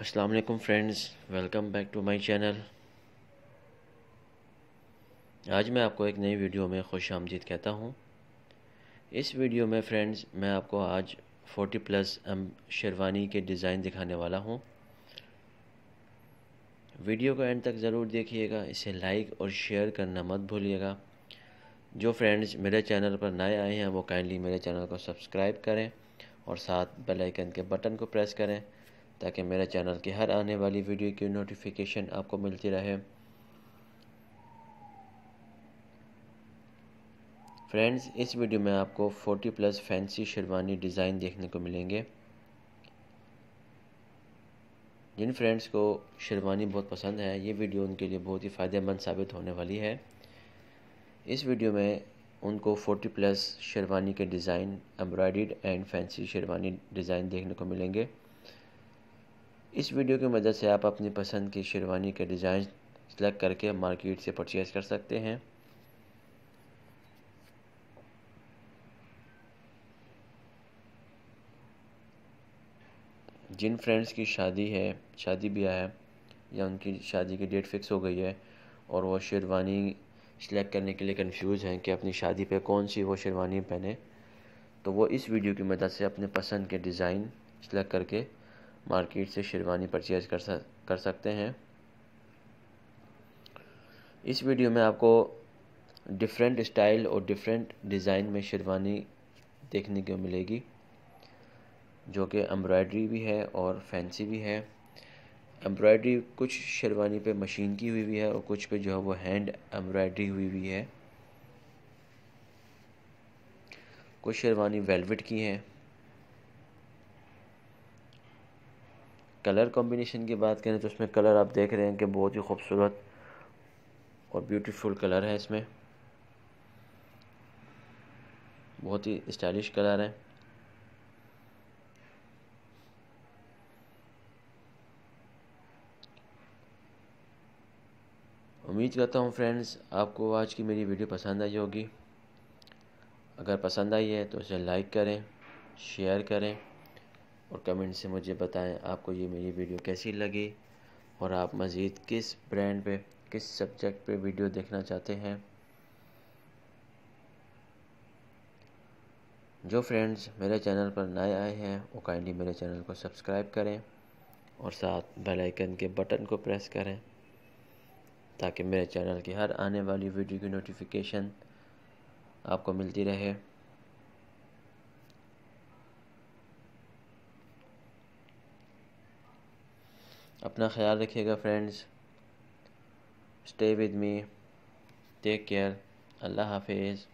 अस्सलाम वालेकुम friends welcome back to my channel आज मैं आपको एक नई वीडियो में खुश आमजीद कहता हूँ इस वीडियो में फ्रेंड्स मैं आपको आज 40 प्लस एम शेरवानी के डिज़ाइन दिखाने वाला हूँ वीडियो को एंड तक ज़रूर देखिएगा इसे लाइक और शेयर करना मत भूलिएगा जो फ्रेंड्स मेरे चैनल पर नए आए हैं वो काइंडली मेरे चैनल को सब्सक्राइब करें और साथ बेल आइकन के बटन को प्रेस करें ताकि मेरे चैनल की हर आने वाली वीडियो की नोटिफिकेशन आपको मिलती रहे फ्रेंड्स इस वीडियो में आपको 40 प्लस फैंसी शेरवानी डिज़ाइन देखने को मिलेंगे जिन फ्रेंड्स को शेरवानी बहुत पसंद है ये वीडियो उनके लिए बहुत ही फ़ायदेमंद साबित होने वाली है इस वीडियो में उनको 40 प्लस शेरवानी के डिज़ाइन एम्ब्रॉयड एंड फैंसी शेरवानी डिज़ाइन देखने को मिलेंगे इस वीडियो की मदद से आप अपनी पसंद की शेरवानी के डिज़ाइन सेलेक्ट करके मार्केट से परचेज़ कर सकते हैं जिन फ्रेंड्स की शादी है शादी ब्याह है या उनकी शादी की डेट फिक्स हो गई है और वो शेरवानी सिलेक्ट करने के लिए कंफ्यूज हैं कि अपनी शादी पे कौन सी वो शेरवानी पहने तो वो इस वीडियो की मदद से अपने पसंद के डिज़ाइन सेलेक्ट करके मार्केट से शेरवानी परचेज कर सक कर सकते हैं इस वीडियो में आपको डिफरेंट स्टाइल और डिफरेंट डिज़ाइन में शेरवानी देखने को मिलेगी जो कि एम्ब्रॉयडरी भी है और फैंसी भी है एम्ब्रॉयडरी कुछ शेरवानी पे मशीन की हुई भी है और कुछ पे जो है वो हैंड एम्ब्रॉयडरी हुई भी है कुछ शेरवानी वेलवेट की है कलर कॉम्बिनेशन की बात करें तो इसमें कलर आप देख रहे हैं कि बहुत ही खूबसूरत और ब्यूटीफुल कलर है इसमें बहुत ही स्टाइलिश कलर है उम्मीद करता हूँ फ्रेंड्स आपको आज की मेरी वीडियो पसंद आई होगी अगर पसंद आई है तो इसे लाइक करें शेयर करें और कमेंट से मुझे बताएं आपको ये मेरी वीडियो कैसी लगी और आप मज़ीद किस ब्रांड पे किस सब्जेक्ट पे वीडियो देखना चाहते हैं जो फ्रेंड्स मेरे चैनल पर नए आए हैं वो काइंडली मेरे चैनल को सब्सक्राइब करें और साथ बेल आइकन के बटन को प्रेस करें ताकि मेरे चैनल की हर आने वाली वीडियो की नोटिफिकेशन आपको मिलती रहे अपना ख्याल रखिएगा friends stay with me take care अल्लाह हाफिज़